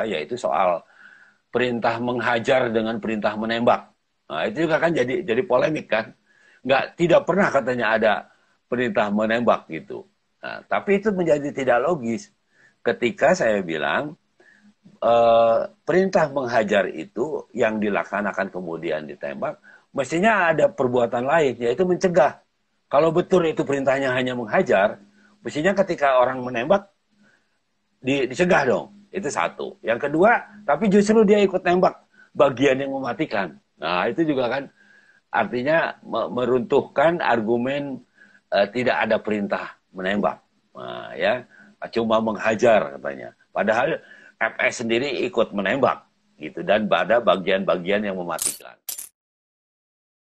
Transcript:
yaitu soal perintah menghajar dengan perintah menembak. Nah, itu juga kan jadi jadi polemik kan. Nggak tidak pernah katanya ada perintah menembak gitu. Nah, tapi itu menjadi tidak logis ketika saya bilang eh, perintah menghajar itu yang dilaksanakan kemudian ditembak mestinya ada perbuatan lain yaitu mencegah. Kalau betul itu perintahnya hanya menghajar, mestinya ketika orang menembak di, dicegah dong itu satu. Yang kedua, tapi justru dia ikut nembak bagian yang mematikan. Nah, itu juga kan artinya meruntuhkan argumen eh, tidak ada perintah menembak. Nah, ya, cuma menghajar katanya. Padahal FS sendiri ikut menembak gitu dan pada bagian-bagian yang mematikan.